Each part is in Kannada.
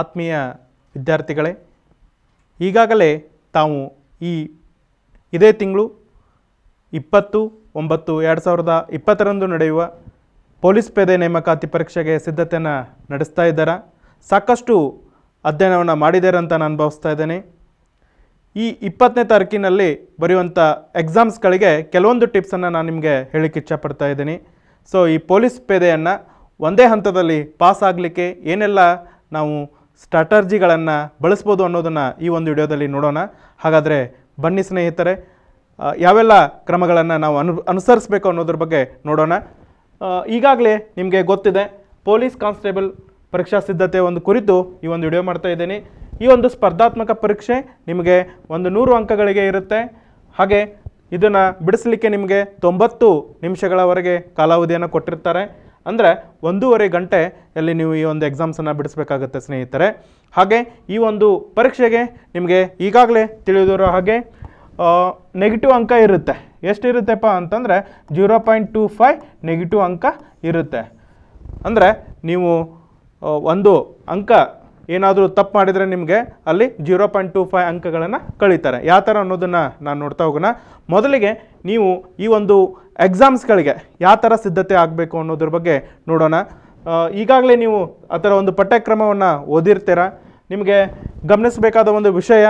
ಆತ್ಮೀಯ ವಿದ್ಯಾರ್ಥಿಗಳೇ ಈಗಾಗಲೇ ತಾವು ಈ ಇದೇ ತಿಂಗಳು ಇಪ್ಪತ್ತು ಒಂಬತ್ತು ಎರಡು ಸಾವಿರದ ಇಪ್ಪತ್ತರಂದು ನಡೆಯುವ ಪೊಲೀಸ್ ಪೇದೆ ನೇಮಕಾತಿ ಪರೀಕ್ಷೆಗೆ ಸಿದ್ಧತೆಯನ್ನು ನಡೆಸ್ತಾ ಇದ್ದಾರಾ ಸಾಕಷ್ಟು ಅಧ್ಯಯನವನ್ನು ಮಾಡಿದ್ದಾರೆ ಅಂತ ನಾನು ಅನುಭವಿಸ್ತಾ ಇದ್ದೇನೆ ಈ ಇಪ್ಪತ್ತನೇ ತಾರೀಕಿನಲ್ಲಿ ಬರೆಯುವಂಥ ಎಕ್ಸಾಮ್ಸ್ಗಳಿಗೆ ಕೆಲವೊಂದು ಟಿಪ್ಸನ್ನು ನಾನು ನಿಮಗೆ ಹೇಳಕ್ಕೆ ಇಚ್ಛಪಡ್ತಾ ಇದ್ದೀನಿ ಸೊ ಈ ಪೊಲೀಸ್ ಪೇದೆಯನ್ನು ಒಂದೇ ಹಂತದಲ್ಲಿ ಪಾಸ್ ಆಗಲಿಕ್ಕೆ ಏನೆಲ್ಲ ನಾವು ಸ್ಟ್ರಾಟರ್ಜಿಗಳನ್ನು ಬಳಸ್ಬೋದು ಅನ್ನೋದನ್ನು ಈ ಒಂದು ವಿಡಿಯೋದಲ್ಲಿ ನೋಡೋಣ ಹಾಗಾದರೆ ಬನ್ನಿ ಸ್ನೇಹಿತರೆ ಯಾವೆಲ್ಲ ಕ್ರಮಗಳನ್ನು ನಾವು ಅನು ಅನುಸರಿಸಬೇಕು ಅನ್ನೋದ್ರ ಬಗ್ಗೆ ನೋಡೋಣ ಈಗಾಗಲೇ ನಿಮಗೆ ಗೊತ್ತಿದೆ ಪೊಲೀಸ್ ಕಾನ್ಸ್ಟೇಬಲ್ ಪರೀಕ್ಷಾ ಸಿದ್ಧತೆ ಒಂದು ಕುರಿತು ಈ ಒಂದು ವಿಡಿಯೋ ಮಾಡ್ತಾ ಇದ್ದೀನಿ ಈ ಒಂದು ಸ್ಪರ್ಧಾತ್ಮಕ ಪರೀಕ್ಷೆ ನಿಮಗೆ ಒಂದು ನೂರು ಅಂಕಗಳಿಗೆ ಇರುತ್ತೆ ಹಾಗೆ ಇದನ್ನು ಬಿಡಿಸಲಿಕ್ಕೆ ನಿಮಗೆ ತೊಂಬತ್ತು ನಿಮಿಷಗಳವರೆಗೆ ಕಾಲಾವಧಿಯನ್ನು ಕೊಟ್ಟಿರ್ತಾರೆ ಅಂದರೆ ಒಂದೂವರೆ ಗಂಟೆ ಅಲ್ಲಿ ನೀವು ಈ ಒಂದು ಎಕ್ಸಾಮ್ಸನ್ನು ಬಿಡಿಸಬೇಕಾಗುತ್ತೆ ಸ್ನೇಹಿತರೆ ಹಾಗೆ ಈ ಒಂದು ಪರೀಕ್ಷೆಗೆ ನಿಮಗೆ ಈಗಾಗಲೇ ತಿಳಿದಿರೋ ಹಾಗೆ ನೆಗೆಟಿವ್ ಅಂಕ ಇರುತ್ತೆ ಎಷ್ಟಿರುತ್ತೆಪ್ಪ ಅಂತಂದರೆ zero point two five negative ಅಂಕ ಇರುತ್ತೆ ಅಂದರೆ ನೀವು ಒಂದು ಅಂಕ ಏನಾದರೂ ತಪ್ಪು ಮಾಡಿದರೆ ನಿಮಗೆ ಅಲ್ಲಿ ಜೀರೋ ಪಾಯಿಂಟ್ ಟೂ ಫೈವ್ ಅಂಕಗಳನ್ನು ಕಳೀತಾರೆ ಯಾವ ಥರ ಅನ್ನೋದನ್ನು ನಾನು ನೋಡ್ತಾ ಹೋಗೋಣ ಮೊದಲಿಗೆ ನೀವು ಈ ಒಂದು ಎಕ್ಸಾಮ್ಸ್ಗಳಿಗೆ ಯಾವ ಥರ ಸಿದ್ಧತೆ ಆಗಬೇಕು ಅನ್ನೋದ್ರ ಬಗ್ಗೆ ನೋಡೋಣ ಈಗಾಗಲೇ ನೀವು ಆ ಥರ ಒಂದು ಪಠ್ಯಕ್ರಮವನ್ನು ಓದಿರ್ತೀರ ನಿಮಗೆ ಗಮನಿಸಬೇಕಾದ ಒಂದು ವಿಷಯ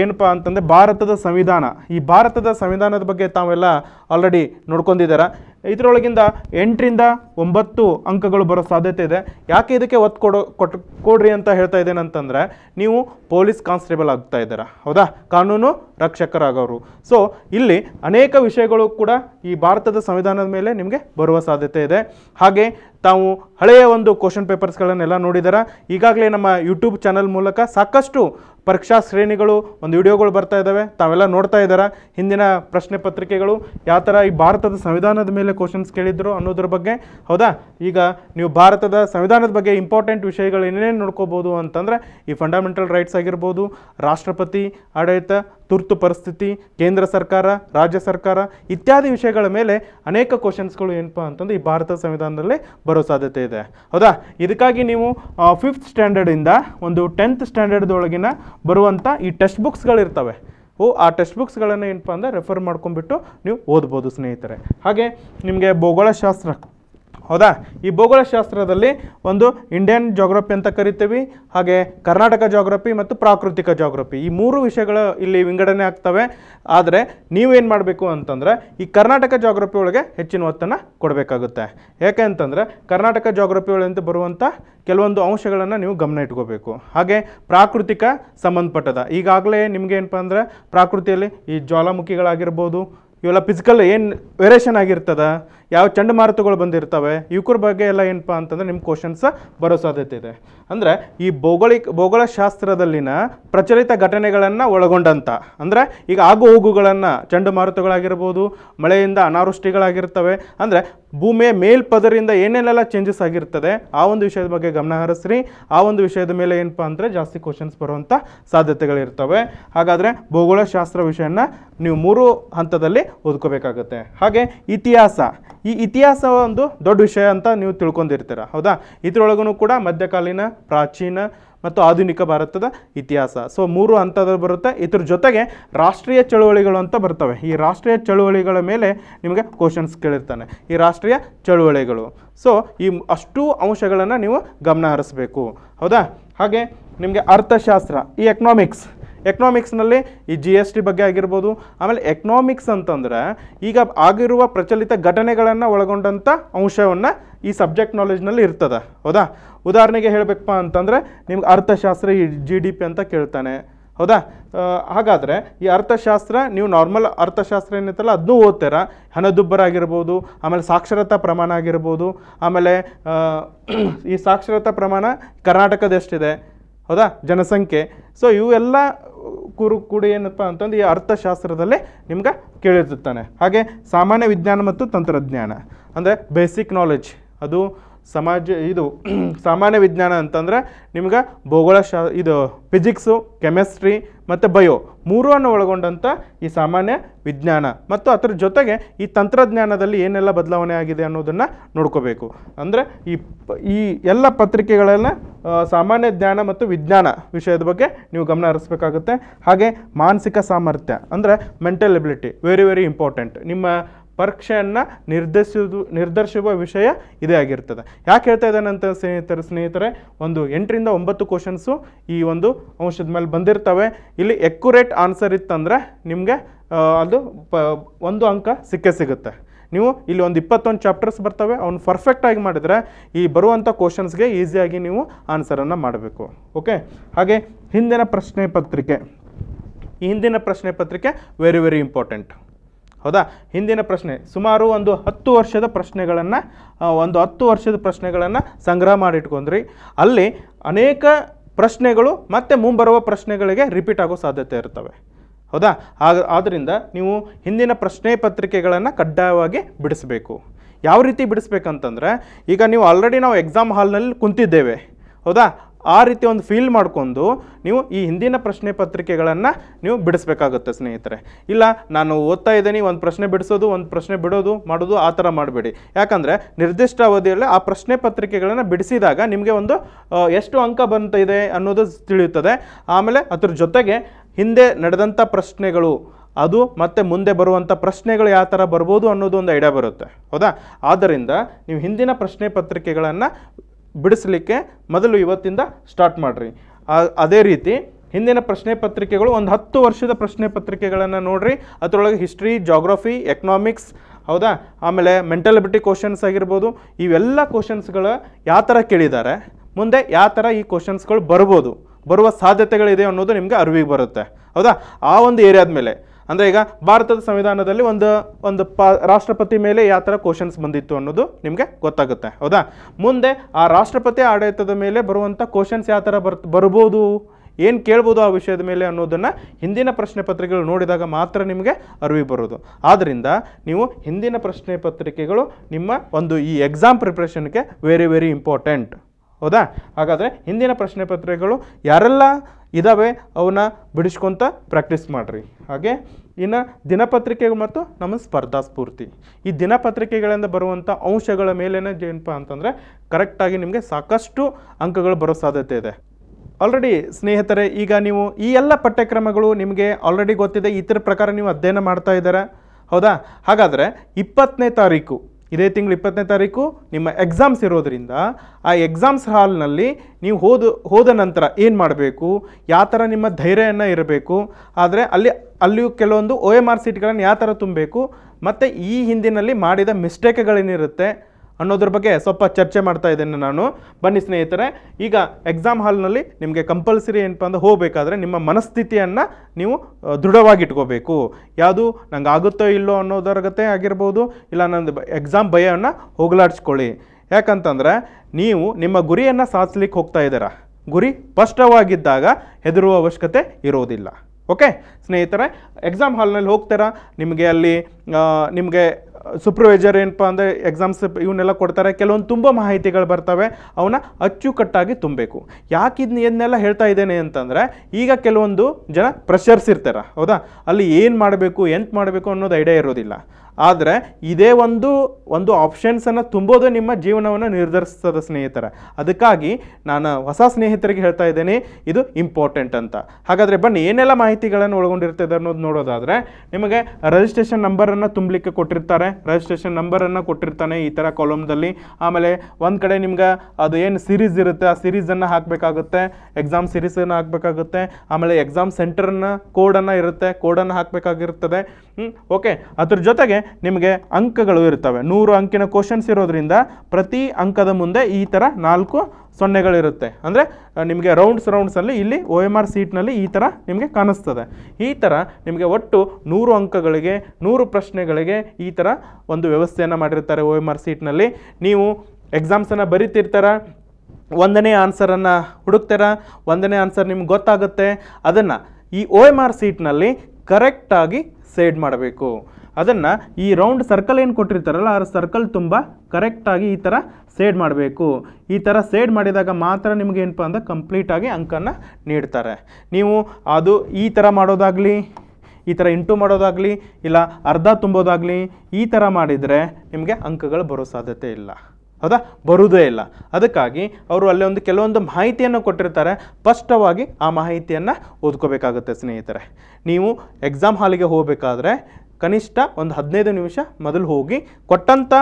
ಏನಪ್ಪ ಅಂತಂದರೆ ಭಾರತದ ಸಂವಿಧಾನ ಈ ಭಾರತದ ಸಂವಿಧಾನದ ಬಗ್ಗೆ ತಾವೆಲ್ಲ ಆಲ್ರೆಡಿ ನೋಡ್ಕೊಂಡಿದ್ದಾರೆ ಇದರೊಳಗಿಂದ ಎಂಟರಿಂದ ಒಂಬತ್ತು ಅಂಕಗಳು ಬರೋ ಸಾಧ್ಯತೆ ಇದೆ ಯಾಕೆ ಇದಕ್ಕೆ ಒತ್ತು ಕೊಡೋ ಕೊಟ್ಟು ಕೊಡ್ರಿ ಅಂತ ಹೇಳ್ತಾ ಇದ್ದೇನೆ ಅಂತಂದರೆ ನೀವು ಪೊಲೀಸ್ ಕಾನ್ಸ್ಟೇಬಲ್ ಆಗ್ತಾ ಇದ್ದೀರಾ ಹೌದಾ ಕಾನೂನು ರಕ್ಷಕರಾಗೋರು ಸೊ ಇಲ್ಲಿ ಅನೇಕ ವಿಷಯಗಳು ಕೂಡ ಈ ಭಾರತದ ಸಂವಿಧಾನದ ಮೇಲೆ ನಿಮಗೆ ಬರುವ ಸಾಧ್ಯತೆ ಇದೆ ಹಾಗೆ ತಾವು ಹಳೆಯ ಒಂದು ಕ್ವಶನ್ ಪೇಪರ್ಸ್ಗಳನ್ನೆಲ್ಲ ನೋಡಿದಾರ ಈಗಾಗಲೇ ನಮ್ಮ ಯೂಟ್ಯೂಬ್ ಚಾನಲ್ ಮೂಲಕ ಸಾಕಷ್ಟು ಪರೀಕ್ಷಾ ಶ್ರೇಣಿಗಳು ಒಂದು ವಿಡಿಯೋಗಳು ಬರ್ತಾ ಇದ್ದಾವೆ ತಾವೆಲ್ಲ ನೋಡ್ತಾ ಇದ್ದಾರಾ ಹಿಂದಿನ ಪ್ರಶ್ನೆ ಪತ್ರಿಕೆಗಳು ಯಾವ ಥರ ಈ ಭಾರತದ ಸಂವಿಧಾನದ ಮೇಲೆ ಕ್ವಶನ್ಸ್ ಕೇಳಿದ್ರು ಅನ್ನೋದ್ರ ಬಗ್ಗೆ ಹೌದಾ ಈಗ ನೀವು ಭಾರತದ ಸಂವಿಧಾನದ ಬಗ್ಗೆ ಇಂಪಾರ್ಟೆಂಟ್ ವಿಷಯಗಳು ಏನೇನು ನೋಡ್ಕೋಬೋದು ಅಂತಂದರೆ ಈ ಫಂಡಮೆಂಟಲ್ ರೈಟ್ಸ್ ಆಗಿರ್ಬೋದು ರಾಷ್ಟ್ರಪತಿ ಆಡಳಿತ ತುರ್ತು ಪರಿಸ್ಥಿತಿ ಕೇಂದ್ರ ಸರ್ಕಾರ ರಾಜ್ಯ ಸರ್ಕಾರ ಇತ್ಯಾದಿ ವಿಷಯಗಳ ಮೇಲೆ ಅನೇಕ ಕ್ವಶನ್ಸ್ಗಳು ಏನಪ್ಪ ಅಂತಂದು ಈ ಭಾರತ ಸಂವಿಧಾನದಲ್ಲಿ ಬರೋ ಸಾಧ್ಯತೆ ಇದೆ ಹೌದಾ ಇದಕ್ಕಾಗಿ ನೀವು ಫಿಫ್ತ್ ಸ್ಟ್ಯಾಂಡರ್ಡಿಂದ ಒಂದು ಟೆಂತ್ ಸ್ಟ್ಯಾಂಡರ್ಡ್ದೊಳಗಿನ ಬರುವಂಥ ಈ ಟೆಕ್ಸ್ಟ್ ಬುಕ್ಸ್ಗಳಿರ್ತವೆ ಓ ಆ ಟೆಕ್ಸ್ಟ್ ಬುಕ್ಸ್ಗಳನ್ನು ಏನಪ್ಪ ಅಂದರೆ ರೆಫರ್ ಮಾಡ್ಕೊಂಡ್ಬಿಟ್ಟು ನೀವು ಓದ್ಬೋದು ಸ್ನೇಹಿತರೆ ಹಾಗೆ ನಿಮಗೆ ಭೂಗೋಳಶಾಸ್ತ್ರ ಹೌದಾ ಈ ಭೂಗೋಳಶಾಸ್ತ್ರದಲ್ಲಿ ಒಂದು ಇಂಡಿಯನ್ ಜೋಗ್ರಫಿ ಅಂತ ಕರಿತೀವಿ ಹಾಗೆ ಕರ್ನಾಟಕ ಜೋಗ್ರಫಿ ಮತ್ತು ಪ್ರಾಕೃತಿಕ ಜೋಗ್ರಫಿ ಈ ಮೂರು ವಿಷಯಗಳು ಇಲ್ಲಿ ವಿಂಗಡಣೆ ಆಗ್ತವೆ ಆದರೆ ನೀವೇನು ಮಾಡಬೇಕು ಅಂತಂದರೆ ಈ ಕರ್ನಾಟಕ ಜೋಗ್ರಫಿ ಒಳಗೆ ಹೆಚ್ಚಿನ ಒತ್ತನ್ನು ಕೊಡಬೇಕಾಗುತ್ತೆ ಯಾಕೆ ಅಂತಂದರೆ ಕರ್ನಾಟಕ ಜೋಗ್ರಫಿ ಒಳಗಿಂತ ಬರುವಂಥ ಕೆಲವೊಂದು ಅಂಶಗಳನ್ನು ನೀವು ಗಮನ ಇಟ್ಕೋಬೇಕು ಹಾಗೆ ಪ್ರಾಕೃತಿಕ ಸಂಬಂಧಪಟ್ಟದ ಈಗಾಗಲೇ ನಿಮಗೇನಪ್ಪ ಅಂದರೆ ಪ್ರಾಕೃತಿಯಲ್ಲಿ ಈ ಜ್ವಾಲಾಮುಖಿಗಳಾಗಿರ್ಬೋದು ಇವೆಲ್ಲ ಫಿಸಿಕಲ್ ಏನು ವೇರಿಯೇಷನ್ ಆಗಿರ್ತದೆ ಯಾವ ಚಂಡಮಾರುತಗಳು ಬಂದಿರ್ತವೆ ಇವಕ್ರ ಬಗ್ಗೆ ಎಲ್ಲ ಏನಪ್ಪ ಅಂತಂದರೆ ನಿಮ್ಮ ಕ್ವಶನ್ಸ್ ಬರೋ ಸಾಧ್ಯತೆ ಇದೆ ಅಂದರೆ ಈ ಭೌಗೋಳಿಕ ಭೌಗೋಳಶಾಸ್ತ್ರದಲ್ಲಿನ ಪ್ರಚಲಿತ ಘಟನೆಗಳನ್ನು ಒಳಗೊಂಡಂಥ ಅಂದರೆ ಈಗ ಆಗು ಹೋಗುಗಳನ್ನು ಚಂಡಮಾರುತಗಳಾಗಿರ್ಬೋದು ಮಳೆಯಿಂದ ಅನಾವೃಷ್ಟಿಗಳಾಗಿರ್ತವೆ ಅಂದರೆ ಭೂಮಿಯ ಮೇಲ್ಪದರಿಂದ ಏನೇನೆಲ್ಲ ಚೇಂಜಸ್ ಆಗಿರ್ತದೆ ಆ ಒಂದು ವಿಷಯದ ಬಗ್ಗೆ ಗಮನ ಹರಿಸ್ರಿ ಆ ಒಂದು ವಿಷಯದ ಮೇಲೆ ಏನಪ್ಪ ಅಂದರೆ ಜಾಸ್ತಿ ಕ್ವಶನ್ಸ್ ಬರುವಂಥ ಸಾಧ್ಯತೆಗಳಿರ್ತವೆ ಹಾಗಾದರೆ ಭೌಗೋಳಶಾಸ್ತ್ರ ವಿಷಯನ ನೀವು ಮೂರು ಹಂತದಲ್ಲಿ ಓದ್ಕೋಬೇಕಾಗುತ್ತೆ ಹಾಗೆ ಇತಿಹಾಸ ಈ ಇತಿಹಾಸ ಒಂದು ದೊಡ್ಡ ವಿಷಯ ಅಂತ ನೀವು ತಿಳ್ಕೊಂಡಿರ್ತೀರ ಹೌದಾ ಇದರೊಳಗೂ ಕೂಡ ಮಧ್ಯಕಾಲೀನ ಪ್ರಾಚೀನ ಮತ್ತು ಆಧುನಿಕ ಭಾರತದ ಇತಿಹಾಸ ಸೊ ಮೂರು ಹಂತದ ಬರುತ್ತೆ ಇದ್ರ ಜೊತೆಗೆ ರಾಷ್ಟ್ರೀಯ ಚಳುವಳಿಗಳು ಅಂತ ಬರ್ತವೆ ಈ ರಾಷ್ಟ್ರೀಯ ಚಳುವಳಿಗಳ ಮೇಲೆ ನಿಮಗೆ ಕ್ವಶನ್ಸ್ ಕೇಳಿರ್ತಾನೆ ಈ ರಾಷ್ಟ್ರೀಯ ಚಳುವಳಿಗಳು ಸೊ ಈ ಅಷ್ಟು ಅಂಶಗಳನ್ನು ನೀವು ಗಮನ ಹರಿಸಬೇಕು ಹೌದಾ ಹಾಗೆ ನಿಮಗೆ ಅರ್ಥಶಾಸ್ತ್ರ ಈ ಎಕನಾಮಿಕ್ಸ್ ಎಕನಾಮಿಕ್ಸ್ನಲ್ಲಿ ಈ ಜಿ ಎಸ್ ಟಿ ಬಗ್ಗೆ ಆಗಿರ್ಬೋದು ಆಮೇಲೆ ಎಕನಾಮಿಕ್ಸ್ ಅಂತಂದರೆ ಈಗ ಆಗಿರುವ ಪ್ರಚಲಿತ ಘಟನೆಗಳನ್ನು ಒಳಗೊಂಡಂಥ ಅಂಶವನ್ನು ಈ ಸಬ್ಜೆಕ್ಟ್ ನಾಲೆಜ್ನಲ್ಲಿ ಇರ್ತದೆ ಹೌದಾ ಉದಾಹರಣೆಗೆ ಹೇಳಬೇಕಪ್ಪ ಅಂತಂದರೆ ನಿಮ್ಗೆ ಅರ್ಥಶಾಸ್ತ್ರ ಈ ಜಿ ಡಿ ಪಿ ಅಂತ ಕೇಳ್ತಾನೆ ಹೌದಾ ಹಾಗಾದರೆ ಈ ಅರ್ಥಶಾಸ್ತ್ರ ನೀವು ನಾರ್ಮಲ್ ಅರ್ಥಶಾಸ್ತ್ರ ಏನೈತಲ್ಲ ಅದನ್ನೂ ಓದ್ತೀರ ಹಣದುಬ್ಬರ ಆಗಿರ್ಬೋದು ಆಮೇಲೆ ಸಾಕ್ಷರತಾ ಪ್ರಮಾಣ ಆಗಿರ್ಬೋದು ಆಮೇಲೆ ಈ ಸಾಕ್ಷರತಾ ಪ್ರಮಾಣ ಕರ್ನಾಟಕದ ಎಷ್ಟಿದೆ ಹೌದಾ ಜನಸಂಖ್ಯೆ ಸೊ ಇವೆಲ್ಲ ಕೂರು ಕೂಡ ಏನಪ್ಪ ಅಂತಂದು ಈ ಅರ್ಥಶಾಸ್ತ್ರದಲ್ಲಿ ನಿಮ್ಗೆ ಕೇಳಿರ್ತಾನೆ ಹಾಗೆ ಸಾಮಾನ್ಯ ವಿಜ್ಞಾನ ಮತ್ತು ತಂತ್ರಜ್ಞಾನ ಅಂದರೆ ಬೇಸಿಕ್ ನಾಲೆಜ್ ಅದು ಸಮಾಜ ಇದು ಸಾಮಾನ್ಯ ವಿಜ್ಞಾನ ಅಂತಂದರೆ ನಿಮ್ಗೆ ಭೂಗೋಳ ಶಾ ಇದು ಫಿಸಿಕ್ಸು ಕೆಮಿಸ್ಟ್ರಿ ಮತ್ತು ಬಯೋ ಮೂರು ಅನ್ನು ಒಳಗೊಂಡಂಥ ಈ ಸಾಮಾನ್ಯ ವಿಜ್ಞಾನ ಮತ್ತು ಅದರ ಜೊತೆಗೆ ಈ ತಂತ್ರಜ್ಞಾನದಲ್ಲಿ ಏನೆಲ್ಲ ಬದಲಾವಣೆ ಆಗಿದೆ ಅನ್ನೋದನ್ನು ನೋಡ್ಕೋಬೇಕು ಅಂದರೆ ಈ ಈ ಎಲ್ಲ ಪತ್ರಿಕೆಗಳನ್ನು ಸಾಮಾನ್ಯ ಜ್ಞಾನ ಮತ್ತು ವಿಜ್ಞಾನ ವಿಷಯದ ಬಗ್ಗೆ ನೀವು ಗಮನ ಹರಿಸ್ಬೇಕಾಗುತ್ತೆ ಹಾಗೆ ಮಾನಸಿಕ ಸಾಮರ್ಥ್ಯ ಅಂದರೆ mental ability very very important ನಿಮ್ಮ ಪರೀಕ್ಷೆಯನ್ನು ನಿರ್ಧರಿಸುವುದು ನಿರ್ಧರಿಸುವ ವಿಷಯ ಇದೇ ಆಗಿರ್ತದೆ ಯಾಕೆ ಹೇಳ್ತಾ ಇದ್ದಾನೆ ಅಂತ ಸ್ನೇಹಿತರೆ ಸ್ನೇಹಿತರೆ ಒಂದು ಎಂಟರಿಂದ ಒಂಬತ್ತು ಕ್ವಶನ್ಸು ಈ ಒಂದು ಅಂಶದ ಮೇಲೆ ಬಂದಿರ್ತವೆ ಇಲ್ಲಿ ಎಕ್ಯುರೇಟ್ ಆನ್ಸರ್ ಇತ್ತಂದರೆ ನಿಮಗೆ ಅದು ಪ ಒಂದು ಅಂಕ ಸಿಕ್ಕೇ ಸಿಗುತ್ತೆ ನೀವು ಇಲ್ಲಿ ಒಂದು ಇಪ್ಪತ್ತೊಂದು ಚಾಪ್ಟರ್ಸ್ ಬರ್ತವೆ ಅವ್ನು ಪರ್ಫೆಕ್ಟಾಗಿ ಮಾಡಿದರೆ ಈ ಬರುವಂಥ ಕ್ವಶನ್ಸ್ಗೆ ಈಸಿಯಾಗಿ ನೀವು ಆನ್ಸರನ್ನು ಮಾಡಬೇಕು ಓಕೆ ಹಾಗೆ ಹಿಂದಿನ ಪ್ರಶ್ನೆ ಪತ್ರಿಕೆ ಈ ಹಿಂದಿನ ಪ್ರಶ್ನೆ ಪತ್ರಿಕೆ ವೆರಿ ವೆರಿ ಇಂಪಾರ್ಟೆಂಟ್ ಹೌದಾ ಹಿಂದಿನ ಪ್ರಶ್ನೆ ಸುಮಾರು ಒಂದು ಹತ್ತು ವರ್ಷದ ಪ್ರಶ್ನೆಗಳನ್ನು ಒಂದು ಹತ್ತು ವರ್ಷದ ಪ್ರಶ್ನೆಗಳನ್ನು ಸಂಗ್ರಹ ಮಾಡಿಟ್ಕೊಂಡ್ರಿ ಅಲ್ಲಿ ಅನೇಕ ಪ್ರಶ್ನೆಗಳು ಮತ್ತು ಮುಂಬರುವ ಪ್ರಶ್ನೆಗಳಿಗೆ ರಿಪೀಟ್ ಆಗೋ ಸಾಧ್ಯತೆ ಇರ್ತವೆ ಹೌದಾ ಆದ್ದರಿಂದ ನೀವು ಹಿಂದಿನ ಪ್ರಶ್ನೆ ಪತ್ರಿಕೆಗಳನ್ನು ಕಡ್ಡಾಯವಾಗಿ ಬಿಡಿಸಬೇಕು ಯಾವ ರೀತಿ ಬಿಡಿಸ್ಬೇಕಂತಂದರೆ ಈಗ ನೀವು ಆಲ್ರೆಡಿ ನಾವು ಎಕ್ಸಾಮ್ ಹಾಲ್ನಲ್ಲಿ ಕುಂತಿದ್ದೇವೆ ಹೌದಾ ಆ ರೀತಿ ಒಂದು ಫೀಲ್ ಮಾಡಿಕೊಂಡು ನೀವು ಈ ಹಿಂದಿನ ಪ್ರಶ್ನೆ ಪತ್ರಿಕೆಗಳನ್ನು ನೀವು ಬಿಡಿಸ್ಬೇಕಾಗುತ್ತೆ ಸ್ನೇಹಿತರೆ ಇಲ್ಲ ನಾನು ಓದ್ತಾ ಇದ್ದೀನಿ ಒಂದು ಪ್ರಶ್ನೆ ಬಿಡಿಸೋದು ಒಂದು ಪ್ರಶ್ನೆ ಬಿಡೋದು ಮಾಡೋದು ಆ ಥರ ಮಾಡಬೇಡಿ ಯಾಕಂದರೆ ನಿರ್ದಿಷ್ಟ ಅವಧಿಯಲ್ಲಿ ಆ ಪ್ರಶ್ನೆ ಪತ್ರಿಕೆಗಳನ್ನು ಬಿಡಿಸಿದಾಗ ನಿಮಗೆ ಒಂದು ಎಷ್ಟು ಅಂಕ ಬಂತಿದೆ ಅನ್ನೋದು ತಿಳಿಯುತ್ತದೆ ಆಮೇಲೆ ಅದ್ರ ಜೊತೆಗೆ ಹಿಂದೆ ನಡೆದಂಥ ಪ್ರಶ್ನೆಗಳು ಅದು ಮತ್ತೆ ಮುಂದೆ ಬರುವಂಥ ಪ್ರಶ್ನೆಗಳು ಯಾವ ಥರ ಬರ್ಬೋದು ಅನ್ನೋದು ಒಂದು ಐಡಿಯಾ ಬರುತ್ತೆ ಹೌದಾ ಆದ್ದರಿಂದ ನೀವು ಹಿಂದಿನ ಪ್ರಶ್ನೆ ಪತ್ರಿಕೆಗಳನ್ನು ಬಿಡಿಸಲಿಕ್ಕೆ ಮೊದಲು ಇವತ್ತಿಂದ ಸ್ಟಾರ್ಟ್ ಮಾಡಿರಿ ಅದೇ ರೀತಿ ಹಿಂದಿನ ಪ್ರಶ್ನೆ ಪತ್ರಿಕೆಗಳು ಒಂದು ಹತ್ತು ವರ್ಷದ ಪ್ರಶ್ನೆ ಪತ್ರಿಕೆಗಳನ್ನು ನೋಡಿರಿ ಅದರೊಳಗೆ ಹಿಸ್ಟ್ರಿ ಜಾಗ್ರಫಿ ಎಕನಾಮಿಕ್ಸ್ ಹೌದಾ ಆಮೇಲೆ ಮೆಂಟಲಿಬಿಟಿ ಕ್ವಶನ್ಸ್ ಆಗಿರ್ಬೋದು ಇವೆಲ್ಲ ಕ್ವಶನ್ಸ್ಗಳು ಯಾವ ಥರ ಕೇಳಿದ್ದಾರೆ ಮುಂದೆ ಯಾವ ಥರ ಈ ಕ್ವಶನ್ಸ್ಗಳು ಬರ್ಬೋದು ಬರುವ ಸಾಧ್ಯತೆಗಳಿದೆ ಅನ್ನೋದು ನಿಮಗೆ ಅರಿವಿಗೆ ಬರುತ್ತೆ ಹೌದಾ ಆ ಒಂದು ಏರಿಯಾದ ಮೇಲೆ ಅಂದರೆ ಈಗ ಭಾರತದ ಸಂವಿಧಾನದಲ್ಲಿ ಒಂದು ಒಂದು ರಾಷ್ಟ್ರಪತಿ ಮೇಲೆ ಯಾವ ಥರ ಕ್ವಶನ್ಸ್ ಬಂದಿತ್ತು ಅನ್ನೋದು ನಿಮಗೆ ಗೊತ್ತಾಗುತ್ತೆ ಹೌದಾ ಮುಂದೆ ಆ ರಾಷ್ಟ್ರಪತಿ ಆಡಳಿತದ ಮೇಲೆ ಬರುವಂಥ ಕ್ವಶನ್ಸ್ ಯಾವ ಥರ ಬರ್ ಬರ್ಬೋದು ಏನು ಕೇಳ್ಬೋದು ಆ ವಿಷಯದ ಮೇಲೆ ಅನ್ನೋದನ್ನು ಹಿಂದಿನ ಪ್ರಶ್ನೆ ಪತ್ರಿಕೆಗಳು ನೋಡಿದಾಗ ಮಾತ್ರ ನಿಮಗೆ ಅರಿವಿ ಬರೋದು ಆದ್ದರಿಂದ ನೀವು ಹಿಂದಿನ ಪ್ರಶ್ನೆ ಪತ್ರಿಕೆಗಳು ನಿಮ್ಮ ಒಂದು ಈ ಎಕ್ಸಾಮ್ ಪ್ರಿಪ್ರೇಷನ್ಗೆ ವೆರಿ ವೆರಿ ಇಂಪಾರ್ಟೆಂಟ್ ಹೌದಾ ಹಾಗಾದರೆ ಹಿಂದಿನ ಪ್ರಶ್ನೆ ಪತ್ರಿಕೆಗಳು ಯಾರೆಲ್ಲ ಇದ್ದಾವೆ ಅವನ್ನ ಬಿಡಿಸ್ಕೊತ ಪ್ರಾಕ್ಟೀಸ್ ಮಾಡಿರಿ ಹಾಗೆ ಇನ್ನು ದಿನಪತ್ರಿಕೆ ಮತ್ತು ನಮ್ಮ ಸ್ಪರ್ಧಾ ಸ್ಫೂರ್ತಿ ಈ ದಿನಪತ್ರಿಕೆಗಳಿಂದ ಬರುವಂಥ ಅಂಶಗಳ ಮೇಲೇನೆ ಏನಪ್ಪ ಅಂತಂದರೆ ಕರೆಕ್ಟಾಗಿ ನಿಮಗೆ ಸಾಕಷ್ಟು ಅಂಕಗಳು ಬರೋ ಸಾಧ್ಯತೆ ಇದೆ ಆಲ್ರೆಡಿ ಸ್ನೇಹಿತರೆ ಈಗ ನೀವು ಈ ಎಲ್ಲ ಪಠ್ಯಕ್ರಮಗಳು ನಿಮಗೆ ಆಲ್ರೆಡಿ ಗೊತ್ತಿದೆ ಇತರ ಪ್ರಕಾರ ನೀವು ಅಧ್ಯಯನ ಮಾಡ್ತಾ ಇದ್ದಾರೆ ಹೌದಾ ಹಾಗಾದರೆ ಇಪ್ಪತ್ತನೇ ತಾರೀಕು ಇದೇ ತಿಂಗಳು ಇಪ್ಪತ್ತನೇ ತಾರೀಕು ನಿಮ್ಮ ಎಕ್ಸಾಮ್ಸ್ ಇರೋದರಿಂದ ಆ ಎಕ್ಸಾಮ್ಸ್ ಹಾಲ್ನಲ್ಲಿ ನೀವು ಹೋದ ಹೋದ ನಂತರ ಏನು ಮಾಡಬೇಕು ಯಾವ ಥರ ನಿಮ್ಮ ಧೈರ್ಯನ ಇರಬೇಕು ಆದರೆ ಅಲ್ಲಿ ಅಲ್ಲಿಯೂ ಕೆಲವೊಂದು ಒ ಎಮ್ ಆರ್ ಸೀಟ್ಗಳನ್ನು ಯಾವ ಥರ ತುಂಬಬೇಕು ಮತ್ತು ಈ ಹಿಂದಿನಲ್ಲಿ ಮಾಡಿದ ಮಿಸ್ಟೇಕ್ಗಳೇನಿರುತ್ತೆ ಅನ್ನೋದ್ರ ಬಗ್ಗೆ ಸ್ವಲ್ಪ ಚರ್ಚೆ ಮಾಡ್ತಾ ಇದ್ದೇನೆ ನಾನು ಬನ್ನಿ ಸ್ನೇಹಿತರೆ ಈಗ ಎಕ್ಸಾಮ್ ಹಾಲ್ನಲ್ಲಿ ನಿಮಗೆ ಕಂಪಲ್ಸರಿ ಏನಪ್ಪ ಅಂದ್ರೆ ಹೋಗಬೇಕಾದ್ರೆ ನಿಮ್ಮ ಮನಸ್ಥಿತಿಯನ್ನು ನೀವು ದೃಢವಾಗಿಟ್ಕೋಬೇಕು ಯಾವುದು ನಂಗೆ ಆಗುತ್ತೋ ಇಲ್ಲೋ ಅನ್ನೋದರ ಗತೆ ಆಗಿರ್ಬೋದು ಇಲ್ಲ ನಂದು ಎಕ್ಸಾಮ್ ಭಯವನ್ನು ಹೋಗಲಾಡಿಸ್ಕೊಳ್ಳಿ ಯಾಕಂತಂದರೆ ನೀವು ನಿಮ್ಮ ಗುರಿಯನ್ನು ಸಾಧಿಸ್ಲಿಕ್ಕೆ ಹೋಗ್ತಾ ಇದ್ದೀರಾ ಗುರಿ ಸ್ಪಷ್ಟವಾಗಿದ್ದಾಗ ಹೆದರುವ ಅವಶ್ಯಕತೆ ಇರೋದಿಲ್ಲ ಓಕೆ ಸ್ನೇಹಿತರೆ ಎಕ್ಸಾಮ್ ಹಾಲ್ನಲ್ಲಿ ಹೋಗ್ತೀರಾ ನಿಮಗೆ ಅಲ್ಲಿ ನಿಮಗೆ ಸೂಪರ್ವೈಸರ್ ಏನಪ್ಪ ಅಂದರೆ ಎಕ್ಸಾಮ್ಸ್ ಇವನ್ನೆಲ್ಲ ಕೊಡ್ತಾರೆ ಕೆಲವೊಂದು ತುಂಬ ಮಾಹಿತಿಗಳು ಬರ್ತವೆ ಅವನ್ನ ಅಚ್ಚುಕಟ್ಟಾಗಿ ತುಂಬಬೇಕು ಯಾಕೆ ಇದನ್ನೆಲ್ಲ ಹೇಳ್ತಾ ಇದ್ದೇನೆ ಅಂತಂದರೆ ಈಗ ಕೆಲವೊಂದು ಜನ ಪ್ರೆಷರ್ಸ್ ಇರ್ತಾರೆ ಹೌದಾ ಅಲ್ಲಿ ಏನು ಮಾಡಬೇಕು ಎಂತ ಮಾಡಬೇಕು ಅನ್ನೋದು ಐಡಿಯಾ ಇರೋದಿಲ್ಲ ಆದರೆ ಇದೇ ಒಂದು ಒಂದು ಆಪ್ಷನ್ಸನ್ನು ತುಂಬೋದು ನಿಮ್ಮ ಜೀವನವನ್ನು ನಿರ್ಧರಿಸ್ತದೆ ಸ್ನೇಹಿತರೆ ಅದಕ್ಕಾಗಿ ನಾನು ಹೊಸ ಸ್ನೇಹಿತರಿಗೆ ಹೇಳ್ತಾ ಇದ್ದೇನೆ ಇದು ಇಂಪಾರ್ಟೆಂಟ್ ಅಂತ ಹಾಗಾದರೆ ಬನ್ನಿ ಏನೆಲ್ಲ ಮಾಹಿತಿಗಳನ್ನು ಒಳಗೊಂಡಿರ್ತದೆ ಅನ್ನೋದು ನೋಡೋದಾದರೆ ನಿಮಗೆ ರಿಜಿಸ್ಟ್ರೇಷನ್ ನಂಬರನ್ನು ತುಂಬಲಿಕ್ಕೆ ಕೊಟ್ಟಿರ್ತಾರೆ ರಿಜಿಸ್ಟ್ರೇಷನ್ ನಂಬರನ್ನು ಕೊಟ್ಟಿರ್ತಾನೆ ಈ ಥರ ಕಾಲಮ್ದಲ್ಲಿ ಆಮೇಲೆ ಒಂದು ಕಡೆ ನಿಮ್ಗೆ ಅದು ಏನು ಸೀರೀಸ್ ಇರುತ್ತೆ ಆ ಸೀರೀಸನ್ನು ಹಾಕಬೇಕಾಗುತ್ತೆ ಎಕ್ಸಾಮ್ ಸಿರೀಸನ್ನು ಹಾಕಬೇಕಾಗುತ್ತೆ ಆಮೇಲೆ ಎಕ್ಸಾಮ್ ಸೆಂಟರ್ನ ಕೋಡನ್ನು ಇರುತ್ತೆ ಕೋಡನ್ನು ಹಾಕಬೇಕಾಗಿರ್ತದೆ ಓಕೆ ಅದ್ರ ಜೊತೆಗೆ ನಿಮಗೆ ಅಂಕಗಳು ಇರ್ತವೆ ನೂರು ಅಂಕಿನ ಕ್ವಶನ್ಸ್ ಇರೋದ್ರಿಂದ ಪ್ರತಿ ಅಂಕದ ಮುಂದೆ ಈ ಥರ ನಾಲ್ಕು ಸೊನ್ನೆಗಳಿರುತ್ತೆ ಅಂದರೆ ನಿಮಗೆ ರೌಂಡ್ಸ್ ರೌಂಡ್ಸಲ್ಲಿ ಇಲ್ಲಿ ಒ ಎಮ್ ಆರ್ ಸೀಟ್ನಲ್ಲಿ ಈ ಥರ ನಿಮಗೆ ಕಾಣಿಸ್ತದೆ ಈ ಥರ ನಿಮಗೆ ಒಟ್ಟು ನೂರು ಅಂಕಗಳಿಗೆ ನೂರು ಪ್ರಶ್ನೆಗಳಿಗೆ ಈ ಥರ ಒಂದು ವ್ಯವಸ್ಥೆಯನ್ನು ಮಾಡಿರ್ತಾರೆ ಒ ಎಮ್ ಆರ್ ಸೀಟ್ನಲ್ಲಿ ನೀವು ಎಕ್ಸಾಮ್ಸನ್ನು ಬರಿತಿರ್ತಾರ ಒಂದನೇ ಆನ್ಸರನ್ನು ಹುಡುಕ್ತೀರಾ ಒಂದನೇ ಆನ್ಸರ್ ನಿಮ್ಗೆ ಗೊತ್ತಾಗುತ್ತೆ ಅದನ್ನು ಈ ಒ ಎಮ್ ಆರ್ ಸೀಟ್ನಲ್ಲಿ ಕರೆಕ್ಟಾಗಿ ಸೇಡ್ ಮಾಡಬೇಕು ಅದನ್ನು ಈ ರೌಂಡ್ ಸರ್ಕಲ್ ಏನು ಕೊಟ್ಟಿರ್ತಾರಲ್ಲ ಆ ಸರ್ಕಲ್ ತುಂಬ ಕರೆಕ್ಟಾಗಿ ಈ ಥರ ಸೇಡ್ ಮಾಡಬೇಕು ಈ ಥರ ಸೇಡ್ ಮಾಡಿದಾಗ ಮಾತ್ರ ನಿಮಗೆ ಏನಪ್ಪ ಅಂದರೆ ಕಂಪ್ಲೀಟಾಗಿ ಅಂಕನ ನೀಡ್ತಾರೆ ನೀವು ಅದು ಈ ಥರ ಮಾಡೋದಾಗಲಿ ಈ ಥರ ಇಂಟು ಮಾಡೋದಾಗಲಿ ಇಲ್ಲ ಅರ್ಧ ತುಂಬೋದಾಗಲಿ ಈ ಥರ ಮಾಡಿದರೆ ನಿಮಗೆ ಅಂಕಗಳು ಬರೋ ಸಾಧ್ಯತೆ ಇಲ್ಲ ಹೌದಾ ಬರುವುದೇ ಇಲ್ಲ ಅದಕ್ಕಾಗಿ ಅವರು ಅಲ್ಲಿ ಒಂದು ಕೆಲವೊಂದು ಮಾಹಿತಿಯನ್ನು ಕೊಟ್ಟಿರ್ತಾರೆ ಸ್ಪಷ್ಟವಾಗಿ ಆ ಮಾಹಿತಿಯನ್ನು ಓದ್ಕೋಬೇಕಾಗುತ್ತೆ ಸ್ನೇಹಿತರೆ ನೀವು ಎಕ್ಸಾಮ್ ಹಾಲಿಗೆ ಹೋಗಬೇಕಾದ್ರೆ ಕನಿಷ್ಠ ಒಂದು ಹದಿನೈದು ನಿಮಿಷ ಮೊದಲು ಹೋಗಿ ಕೊಟ್ಟಂಥ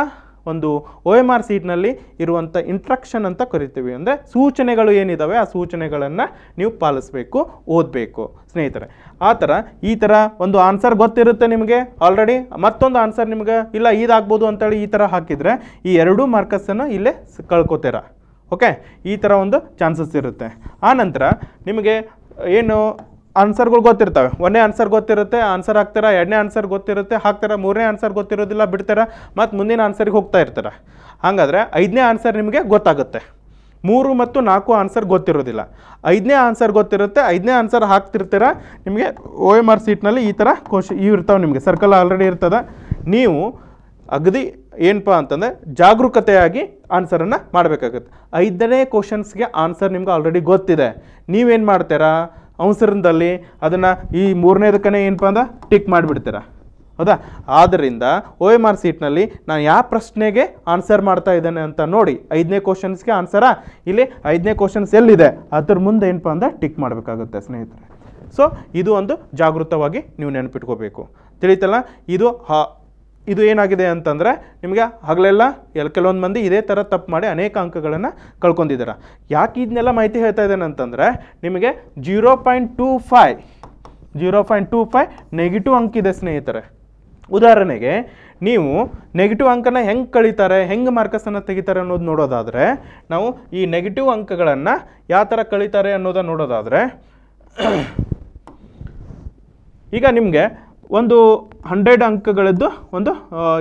ಒಂದು ಒ ಎಮ್ ಆರ್ ಸೀಟ್ನಲ್ಲಿ ಇರುವಂಥ ಇಂಟ್ರಕ್ಷನ್ ಅಂತ ಕರಿತೀವಿ ಅಂದರೆ ಸೂಚನೆಗಳು ಏನಿದ್ದಾವೆ ಆ ಸೂಚನೆಗಳನ್ನು ನೀವು ಪಾಲಿಸಬೇಕು ಓದಬೇಕು ಸ್ನೇಹಿತರೆ ಆ ಥರ ಈ ಥರ ಒಂದು ಆನ್ಸರ್ ಗೊತ್ತಿರುತ್ತೆ ನಿಮಗೆ ಆಲ್ರೆಡಿ ಮತ್ತೊಂದು ಆನ್ಸರ್ ನಿಮಗೆ ಇಲ್ಲ ಇದಾಗ್ಬೋದು ಅಂತೇಳಿ ಈ ಥರ ಹಾಕಿದರೆ ಈ ಎರಡೂ ಮಾರ್ಕಸನ್ನು ಇಲ್ಲೇ ಕಳ್ಕೊತೀರ ಓಕೆ ಈ ಥರ ಒಂದು ಚಾನ್ಸಸ್ ಇರುತ್ತೆ ಆನಂತರ ನಿಮಗೆ ಏನು ಆನ್ಸರ್ಗಳು ಗೊತ್ತಿರ್ತವೆ ಒಂದೇ ಆನ್ಸರ್ ಗೊತ್ತಿರುತ್ತೆ ಆನ್ಸರ್ ಹಾಕ್ತೀರಾ ಎರಡನೇ ಆನ್ಸರ್ ಗೊತ್ತಿರುತ್ತೆ ಹಾಕ್ತೀರಾ ಮೂರನೇ ಆನ್ಸರ್ ಗೊತ್ತಿರೋದಿಲ್ಲ ಬಿಡ್ತೀರಾ ಮತ್ತು ಮುಂದಿನ ಆನ್ಸರಿಗೆ ಹೋಗ್ತಾ ಇರ್ತೀರ ಹಾಗಾದರೆ ಐದನೇ ಆನ್ಸರ್ ನಿಮಗೆ ಗೊತ್ತಾಗುತ್ತೆ ಮೂರು ಮತ್ತು ನಾಲ್ಕು ಆನ್ಸರ್ ಗೊತ್ತಿರೋದಿಲ್ಲ ಐದನೇ ಆನ್ಸರ್ ಗೊತ್ತಿರುತ್ತೆ ಐದನೇ ಆನ್ಸರ್ ಹಾಕ್ತಿರ್ತೀರ ನಿಮಗೆ ಓ ಎಮ್ ಆರ್ ಸೀಟ್ನಲ್ಲಿ ಈ ಥರ ಕ್ವಶ್ ಇವು ಇರ್ತಾವೆ ನಿಮಗೆ ಸರ್ಕಲ್ ಆಲ್ರೆಡಿ ಇರ್ತದೆ ನೀವು ಅಗದಿ ಏನಪ್ಪ ಅಂತಂದರೆ ಜಾಗರೂಕತೆಯಾಗಿ ಆನ್ಸರನ್ನು ಮಾಡಬೇಕಾಗುತ್ತೆ ಐದನೇ ಕ್ವಶನ್ಸ್ಗೆ ಆನ್ಸರ್ ನಿಮ್ಗೆ ಆಲ್ರೆಡಿ ಗೊತ್ತಿದೆ ನೀವೇನು ಮಾಡ್ತೀರಾ ಅಂಸರದಲ್ಲಿ ಅದನ್ನು ಈ ಮೂರನೇದಕ್ಕನೇ ಏನಪ್ಪ ಅಂದ್ರೆ ಟಿಕ್ ಮಾಡಿಬಿಡ್ತೀರ ಹೌದಾ ಆದ್ದರಿಂದ ಓ ಎಮ್ ಆರ್ ಸೀಟ್ನಲ್ಲಿ ನಾನು ಯಾವ ಪ್ರಶ್ನೆಗೆ ಆನ್ಸರ್ ಮಾಡ್ತಾ ಇದ್ದೇನೆ ಅಂತ ನೋಡಿ ಐದನೇ ಕ್ವಶನ್ಸ್ಗೆ ಆನ್ಸರಾ ಇಲ್ಲಿ ಐದನೇ ಕ್ವಶನ್ಸ್ ಎಲ್ಲಿದೆ ಅದ್ರ ಮುಂದೆ ಏನಪ್ಪ ಅಂದ್ರೆ ಟಿಕ್ ಮಾಡಬೇಕಾಗುತ್ತೆ ಸ್ನೇಹಿತರೆ ಸೊ ಇದು ಒಂದು ಜಾಗೃತವಾಗಿ ನೀವು ನೆನಪಿಟ್ಕೋಬೇಕು ತಿಳಿತಲ್ಲ ಇದು ಇದು ಏನಾಗಿದೆ ಅಂತಂದರೆ ನಿಮಗೆ ಹಗಲೆಲ್ಲ ಎಲ್ಲಿ ಕೆಲವೊಂದು ಮಂದಿ ಇದೇ ಥರ ತಪ್ಪು ಮಾಡಿ ಅನೇಕ ಅಂಕಗಳನ್ನು ಕಳ್ಕೊಂಡಿದ್ದೀರ ಯಾಕೆ ಇದನ್ನೆಲ್ಲ ಮಾಹಿತಿ ಹೇಳ್ತಾ ಇದ್ದೇನೆ ಅಂತಂದರೆ ನಿಮಗೆ zero point two five zero point two five negative ಅಂಕಿದೆ ಸ್ನೇಹಿತರೆ ಉದಾಹರಣೆಗೆ ನೀವು ನೆಗೆಟಿವ್ ಅಂಕನ ಹೆಂಗೆ ಕಳೀತಾರೆ ಹೆಂಗೆ ಮಾರ್ಕಸನ್ನು ತೆಗಿತಾರೆ ಅನ್ನೋದು ನೋಡೋದಾದರೆ ನಾವು ಈ ನೆಗೆಟಿವ್ ಅಂಕಗಳನ್ನು ಯಾವ ಥರ ಕಳೀತಾರೆ ಅನ್ನೋದನ್ನು ನೋಡೋದಾದರೆ ಈಗ ನಿಮಗೆ ಒಂದು ಹಂಡ್ರೆಡ್ ಅಂಕಗಳದ್ದು ಒಂದು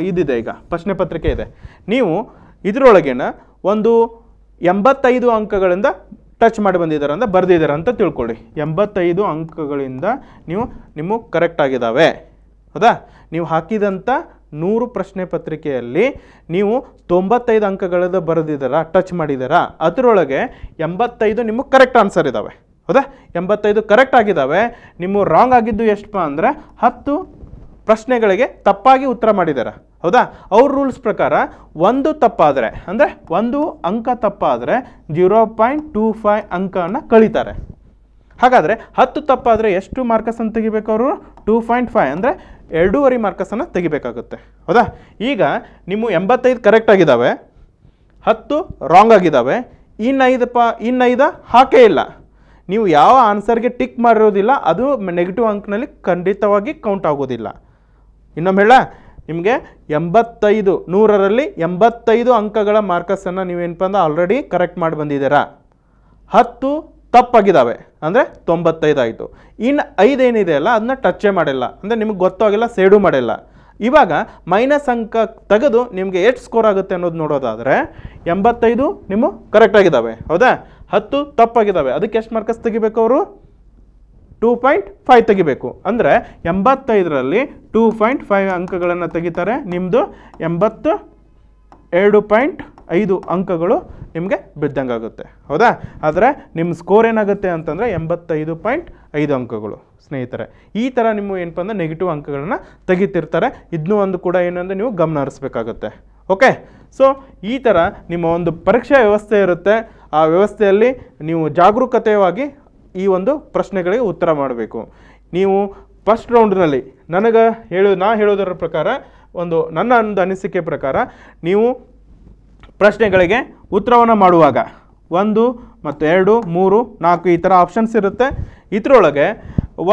ಇದಿದೆ ಈಗ ಪ್ರಶ್ನೆ ಪತ್ರಿಕೆ ಇದೆ ನೀವು ಇದರೊಳಗಿನ ಒಂದು ಎಂಬತ್ತೈದು ಅಂಕಗಳಿಂದ ಟಚ್ ಮಾಡಿ ಬಂದಿದ್ದಾರೆ ಅಂತ ಬರೆದಿದ್ದಾರೆ ಅಂತ ತಿಳ್ಕೊಳ್ಳಿ ಎಂಬತ್ತೈದು ಅಂಕಗಳಿಂದ ನೀವು ನಿಮ್ಮ ಕರೆಕ್ಟ್ ಆಗಿದ್ದಾವೆ ಹೌದಾ ನೀವು ಹಾಕಿದಂಥ ನೂರು ಪ್ರಶ್ನೆ ಪತ್ರಿಕೆಯಲ್ಲಿ ನೀವು ತೊಂಬತ್ತೈದು ಅಂಕಗಳದ್ದು ಬರೆದಿದ್ದೀರಾ ಟಚ್ ಮಾಡಿದ್ದೀರಾ ಅದರೊಳಗೆ ಎಂಬತ್ತೈದು ನಿಮಗೆ ಕರೆಕ್ಟ್ ಆನ್ಸರ್ ಇದ್ದಾವೆ ಹೌದಾ ಎಂಬತ್ತೈದು ಕರೆಕ್ಟ್ ಆಗಿದ್ದಾವೆ ನಿಮ್ಮ ರಾಂಗ್ ಆಗಿದ್ದು ಎಷ್ಟಪ್ಪ ಅಂದರೆ ಹತ್ತು ಪ್ರಶ್ನೆಗಳಿಗೆ ತಪ್ಪಾಗಿ ಉತ್ತರ ಮಾಡಿದ್ದಾರೆ ಹೌದಾ ಅವ್ರ ರೂಲ್ಸ್ ಪ್ರಕಾರ ಒಂದು ತಪ್ಪಾದರೆ ಅಂದರೆ ಒಂದು ಅಂಕ ತಪ್ಪಾದರೆ ಜೀರೋ ಪಾಯಿಂಟ್ ಟೂ ಫೈ ಅಂಕನ ಕಳೀತಾರೆ ಹಾಗಾದರೆ ಹತ್ತು ತಪ್ಪಾದರೆ ಎಷ್ಟು ಮಾರ್ಕಸನ್ನು ತೆಗಿಬೇಕು ಅವರು ಟೂ ಪಾಯಿಂಟ್ ಫೈವ್ ಅಂದರೆ ಎರಡೂವರೆ ಮಾರ್ಕಸನ್ನು ತೆಗಿಬೇಕಾಗುತ್ತೆ ಹೌದಾ ಈಗ ನಿಮ್ಮ ಎಂಬತ್ತೈದು ಕರೆಕ್ಟ್ ಆಗಿದ್ದಾವೆ ಹತ್ತು ರಾಂಗ್ ಆಗಿದ್ದಾವೆ ಪ ಇನ್ನೈದು ಹಾಕೇ ಇಲ್ಲ ನೀವು ಯಾವ ಆನ್ಸರ್ಗೆ ಟಿಕ್ ಮಾಡಿರೋದಿಲ್ಲ ಅದು ನೆಗೆಟಿವ್ ಅಂಕನಲ್ಲಿ ಖಂಡಿತವಾಗಿ ಕೌಂಟ್ ಆಗೋದಿಲ್ಲ ಇನ್ನೊಮ್ಮೆ ಹೇಳ ನಿಮಗೆ ಎಂಬತ್ತೈದು ನೂರರಲ್ಲಿ ಎಂಬತ್ತೈದು ಅಂಕಗಳ ಮಾರ್ಕಸನ್ನು ನೀವೇನಪ್ಪ ಅಂದ್ರೆ ಆಲ್ರೆಡಿ ಕರೆಕ್ಟ್ ಮಾಡಿ ಬಂದಿದ್ದೀರಾ ಹತ್ತು ತಪ್ಪಾಗಿದ್ದಾವೆ ಅಂದರೆ ತೊಂಬತ್ತೈದು ಆಯಿತು ಇನ್ನು ಐದೇನಿದೆ ಅಲ್ಲ ಅದನ್ನ ಟಚ್ಚೇ ಮಾಡಿಲ್ಲ ಅಂದರೆ ನಿಮಗೆ ಗೊತ್ತಾಗಿಲ್ಲ ಸೇಡು ಮಾಡಿಲ್ಲ ಇವಾಗ ಮೈನಸ್ ಅಂಕ ತೆಗೆದು ನಿಮಗೆ ಎಷ್ಟು ಸ್ಕೋರ್ ಆಗುತ್ತೆ ಅನ್ನೋದು ನೋಡೋದಾದರೆ ಎಂಬತ್ತೈದು ನಿಮ್ಮ ಕರೆಕ್ಟಾಗಿದ್ದಾವೆ ಹೌದಾ ಹತ್ತು ತಪ್ಪಾಗಿದ್ದಾವೆ ಅದಕ್ಕೆ ಎಷ್ಟು ಮಾರ್ಕ್ಸ್ ತೆಗಿಬೇಕು ಅವರು ಟೂ ಪಾಯಿಂಟ್ ಫೈವ್ ತೆಗಿಬೇಕು ಅಂದರೆ ಎಂಬತ್ತೈದರಲ್ಲಿ ಟೂ ಪಾಯಿಂಟ್ ಫೈವ್ ಅಂಕಗಳನ್ನು ತೆಗಿತಾರೆ ನಿಮ್ಮದು ಎಂಬತ್ತು ಎರಡು ಪಾಯಿಂಟ್ ಐದು ಅಂಕಗಳು ನಿಮಗೆ ಬಿದ್ದಂಗೆ ಆಗುತ್ತೆ ಹೌದಾ ಆದರೆ ನಿಮ್ಮ ಸ್ಕೋರ್ ಏನಾಗುತ್ತೆ ಅಂತಂದರೆ ಎಂಬತ್ತೈದು ಪಾಯಿಂಟ್ ಐದು ಅಂಕಗಳು ಸ್ನೇಹಿತರೆ ಈ ಥರ ನಿಮ್ಮ ಏನಪ್ಪ ಅಂದರೆ ನೆಗೆಟಿವ್ ಅಂಕಗಳನ್ನು ತೆಗಿತಿರ್ತಾರೆ ಇದನ್ನೂ ಒಂದು ಕೂಡ ಏನಂದರೆ ನೀವು ಗಮನ ಹರಿಸ್ಬೇಕಾಗುತ್ತೆ ಓಕೆ ಸೊ ಈ ಥರ ನಿಮ್ಮ ಒಂದು ಪರೀಕ್ಷಾ ವ್ಯವಸ್ಥೆ ಇರುತ್ತೆ ಆ ವ್ಯವಸ್ಥೆಯಲ್ಲಿ ನೀವು ಜಾಗರೂಕತೆಯಾಗಿ ಈ ಒಂದು ಪ್ರಶ್ನೆಗಳಿಗೆ ಉತ್ತರ ಮಾಡಬೇಕು ನೀವು ಫಸ್ಟ್ ರೌಂಡ್ನಲ್ಲಿ ನನಗೆ ಹೇಳು ನಾ ಹೇಳೋದರ ಪ್ರಕಾರ ಒಂದು ನನ್ನ ಒಂದು ಅನಿಸಿಕೆ ಪ್ರಕಾರ ನೀವು ಪ್ರಶ್ನೆಗಳಿಗೆ ಉತ್ತರವನ್ನು ಮಾಡುವಾಗ ಒಂದು ಮತ್ತು ಎರಡು ಮೂರು ನಾಲ್ಕು ಈ ಥರ ಆಪ್ಷನ್ಸ್ ಇರುತ್ತೆ ಇದರೊಳಗೆ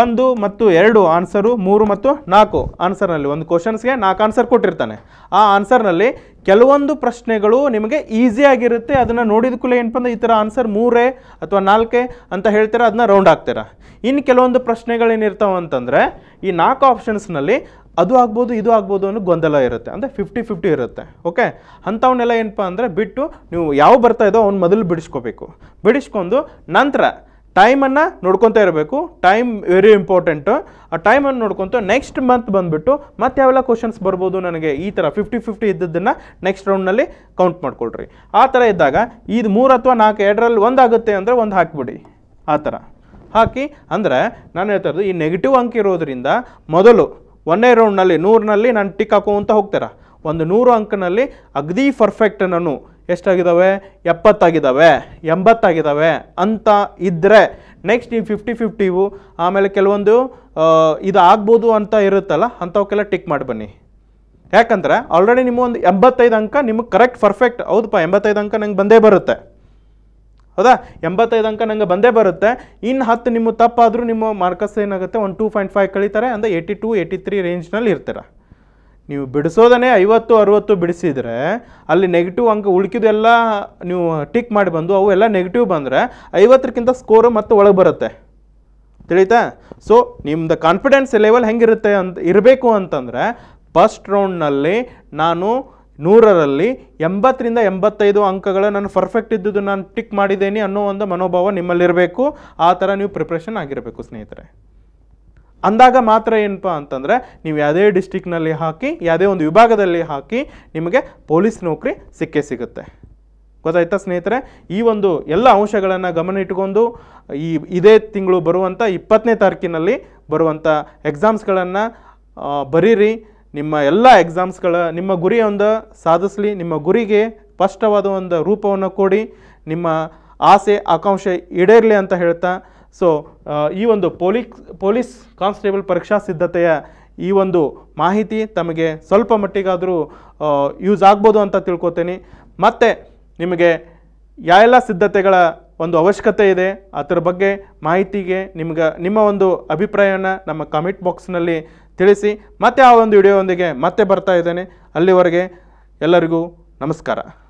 ಒಂದು ಮತ್ತು ಎರಡು ಆನ್ಸರು ಮೂರು ಮತ್ತು ನಾಲ್ಕು ಆನ್ಸರ್ನಲ್ಲಿ ಒಂದು ಕ್ವಶನ್ಸ್ಗೆ ನಾಲ್ಕು ಆನ್ಸರ್ ಕೊಟ್ಟಿರ್ತಾನೆ ಆ ಆನ್ಸರ್ನಲ್ಲಿ ಕೆಲವೊಂದು ಪ್ರಶ್ನೆಗಳು ನಿಮಗೆ ಈಸಿಯಾಗಿರುತ್ತೆ ಅದನ್ನು ನೋಡಿದ ಕೂಡಲೇ ಏನಪ್ಪ ಅಂದರೆ ಈ ಥರ ಆನ್ಸರ್ ಮೂರೇ ಅಥವಾ ನಾಲ್ಕೇ ಅಂತ ಹೇಳ್ತೀರ ಅದನ್ನ ರೌಂಡ್ ಆಗ್ತೀರ ಇನ್ನು ಕೆಲವೊಂದು ಪ್ರಶ್ನೆಗಳೇನಿರ್ತಾವೆ ಅಂತಂದರೆ ಈ ನಾಲ್ಕು ಆಪ್ಷನ್ಸ್ನಲ್ಲಿ ಅದು ಆಗ್ಬೋದು ಇದು ಆಗ್ಬೋದು ಅನ್ನೋ ಗೊಂದಲ ಇರುತ್ತೆ ಅಂದರೆ ಫಿಫ್ಟಿ ಫಿಫ್ಟಿ ಇರುತ್ತೆ ಓಕೆ ಅಂಥವನ್ನೆಲ್ಲ ಏನಪ್ಪ ಅಂದರೆ ಬಿಟ್ಟು ನೀವು ಯಾವ ಬರ್ತಾ ಇದೋ ಅವ್ನು ಮೊದಲು ಬಿಡಿಸ್ಕೋಬೇಕು ಬಿಡಿಸ್ಕೊಂಡು ನಂತರ ಟೈಮನ್ನು ನೋಡ್ಕೊತಾ ಇರಬೇಕು ಟೈಮ್ ವೆರಿ ಇಂಪಾರ್ಟೆಂಟು ಆ ಟೈಮನ್ನು ನೋಡ್ಕೊತ ನೆಕ್ಸ್ಟ್ ಮಂತ್ ಬಂದುಬಿಟ್ಟು ಮತ್ತೆ ಯಾವೆಲ್ಲ ಕ್ವಶನ್ಸ್ ಬರ್ಬೋದು ನನಗೆ ಈ ಥರ ಫಿಫ್ಟಿ ಫಿಫ್ಟಿ ಇದ್ದದ್ದನ್ನು ನೆಕ್ಸ್ಟ್ ರೌಂಡ್ನಲ್ಲಿ ಕೌಂಟ್ ಮಾಡ್ಕೊಳ್ರಿ ಆ ಥರ ಇದ್ದಾಗ ಇದು ಮೂರು ಅಥವಾ ನಾಲ್ಕು ಎರಡರಲ್ಲಿ ಒಂದು ಆಗುತ್ತೆ ಅಂದರೆ ಒಂದು ಹಾಕಿಬಿಡಿ ಆ ಥರ ಹಾಕಿ ಅಂದರೆ ನಾನು ಹೇಳ್ತಾ ಈ ನೆಗೆಟಿವ್ ಅಂಕ ಇರೋದರಿಂದ ಮೊದಲು ಒಂದೇ ರೌಂಡ್ನಲ್ಲಿ ನೂರಿನಲ್ಲಿ ನಾನು ಟಿಕ್ ಅಂತ ಹೋಗ್ತಾರೆ ಒಂದು ನೂರು ಅಂಕನಲ್ಲಿ ಅಗದಿ ಪರ್ಫೆಕ್ಟ್ ನಾನು ಎಷ್ಟಾಗಿದ್ದಾವೆ ಎಪ್ಪತ್ತಾಗಿದ್ದಾವೆ ಎಂಬತ್ತಾಗಿದ್ದಾವೆ ಅಂತ ಇದ್ದರೆ ನೆಕ್ಸ್ಟ್ ನೀವು ಫಿಫ್ಟಿ ಫಿಫ್ಟಿವು ಆಮೇಲೆ ಕೆಲವೊಂದು ಇದು ಆಗ್ಬೋದು ಅಂತ ಇರುತ್ತಲ್ಲ ಅಂಥವಕ್ಕೆಲ್ಲ ಟಿಕ್ ಮಾಡಿ ಬನ್ನಿ ಯಾಕಂದರೆ ಆಲ್ರೆಡಿ ನಿಮ್ಮ ಒಂದು ಎಂಬತ್ತೈದು ಅಂಕ ನಿಮಗೆ ಕರೆಕ್ಟ್ ಪರ್ಫೆಕ್ಟ್ ಹೌದಪ್ಪ ಎಂಬತ್ತೈದು ಅಂಕ ನಂಗೆ ಬಂದೇ ಬರುತ್ತೆ ಹೌದಾ ಎಂಬತ್ತೈದು ಅಂಕ ನಂಗೆ ಬಂದೇ ಬರುತ್ತೆ ಇನ್ನು ಹತ್ತು ನಿಮ್ಮ ತಪ್ಪಾದರೂ ನಿಮ್ಮ ಮಾರ್ಕಸ್ ಏನಾಗುತ್ತೆ ಒಂದು ಟೂ ಪಾಯಿಂಟ್ ಫೈವ್ ಕಳೀತಾರೆ ಅಂದರೆ ಏಯ್ಟಿ ಟು ಏಯ್ಟಿ ತ್ರೀ ರೇಂಜ್ನಲ್ಲಿ ಇರ್ತೀರ ನೀವು ಬಿಡಿಸೋದನ್ನೇ ಐವತ್ತು ಅರುವತ್ತು ಬಿಡಿಸಿದರೆ ಅಲ್ಲಿ ನೆಗೆಟಿವ್ ಅಂಕ ಉಳ್ಕಿದೆಲ್ಲ ನೀವು ಟಿಕ್ ಮಾಡಿ ಬಂದು ಅವು ಎಲ್ಲ ನೆಗೆಟಿವ್ ಬಂದರೆ ಐವತ್ತಕ್ಕಿಂತ ಸ್ಕೋರು ಮತ್ತೆ ಒಳಗೆ ಬರುತ್ತೆ ತಿಳಿತಾ ಸೊ ನಿಮ್ಮದು ಕಾನ್ಫಿಡೆನ್ಸ್ ಲೆವೆಲ್ ಹೆಂಗಿರುತ್ತೆ ಅಂತ ಇರಬೇಕು ಅಂತಂದರೆ ಫಸ್ಟ್ ರೌಂಡ್ನಲ್ಲಿ ನಾನು ನೂರರಲ್ಲಿ ಎಂಬತ್ತರಿಂದ ಎಂಬತ್ತೈದು ಅಂಕಗಳು ನಾನು ಪರ್ಫೆಕ್ಟ್ ಇದ್ದುದು ನಾನು ಟಿಕ್ ಮಾಡಿದ್ದೀನಿ ಅನ್ನೋ ಒಂದು ಮನೋಭಾವ ನಿಮ್ಮಲ್ಲಿರಬೇಕು ಆ ಥರ ನೀವು ಪ್ರಿಪ್ರೇಷನ್ ಆಗಿರಬೇಕು ಸ್ನೇಹಿತರೆ ಅಂದಾಗ ಮಾತ್ರ ಏನಪ್ಪ ಅಂತಂದರೆ ನೀವು ಯಾವುದೇ ಡಿಸ್ಟಿಕ್ನಲ್ಲಿ ಹಾಕಿ ಯಾವುದೇ ಒಂದು ವಿಭಾಗದಲ್ಲಿ ಹಾಕಿ ನಿಮಗೆ ಪೊಲೀಸ್ ನೌಕರಿ ಸಿಕ್ಕೇ ಸಿಗುತ್ತೆ ಗೊತ್ತಾಯ್ತಾ ಸ್ನೇಹಿತರೆ ಈ ಒಂದು ಎಲ್ಲ ಅಂಶಗಳನ್ನು ಗಮನ ಇಟ್ಕೊಂಡು ಈ ಇದೇ ತಿಂಗಳು ಬರುವಂಥ ಇಪ್ಪತ್ತನೇ ತಾರೀಕಿನಲ್ಲಿ ಬರುವಂಥ ಎಕ್ಸಾಮ್ಸ್ಗಳನ್ನು ಬರೀರಿ ನಿಮ್ಮ ಎಲ್ಲ ಎಕ್ಸಾಮ್ಸ್ಗಳ ನಿಮ್ಮ ಗುರಿಯೊಂದು ಸಾಧಿಸಲಿ ನಿಮ್ಮ ಗುರಿಗೆ ಸ್ಪಷ್ಟವಾದ ಒಂದು ರೂಪವನ್ನು ಕೊಡಿ ನಿಮ್ಮ ಆಸೆ ಆಕಾಂಕ್ಷೆ ಈಡೇರಲಿ ಅಂತ ಹೇಳ್ತಾ ಸೊ ಈ ಒಂದು ಪೊಲೀಸ್ ಪೊಲೀಸ್ ಕಾನ್ಸ್ಟೇಬಲ್ ಪರೀಕ್ಷಾ ಸಿದ್ಧತೆಯ ಈ ಒಂದು ಮಾಹಿತಿ ತಮಗೆ ಸ್ವಲ್ಪ ಮಟ್ಟಿಗಾದರೂ ಯೂಸ್ ಆಗ್ಬೋದು ಅಂತ ತಿಳ್ಕೊತೇನೆ ಮತ್ತು ನಿಮಗೆ ಯಾವೆಲ್ಲ ಸಿದ್ಧತೆಗಳ ಒಂದು ಅವಶ್ಯಕತೆ ಇದೆ ಅದರ ಬಗ್ಗೆ ಮಾಹಿತಿಗೆ ನಿಮ್ಗೆ ನಿಮ್ಮ ಒಂದು ಅಭಿಪ್ರಾಯನ ನಮ್ಮ ಕಮೆಂಟ್ ಬಾಕ್ಸ್ನಲ್ಲಿ ತಿಳಿಸಿ ಮತ್ತೆ ಆ ಒಂದು ವಿಡಿಯೋವೊಂದಿಗೆ ಮತ್ತೆ ಬರ್ತಾ ಇದ್ದೇನೆ ಅಲ್ಲಿವರೆಗೆ ಎಲ್ಲರಿಗೂ ನಮಸ್ಕಾರ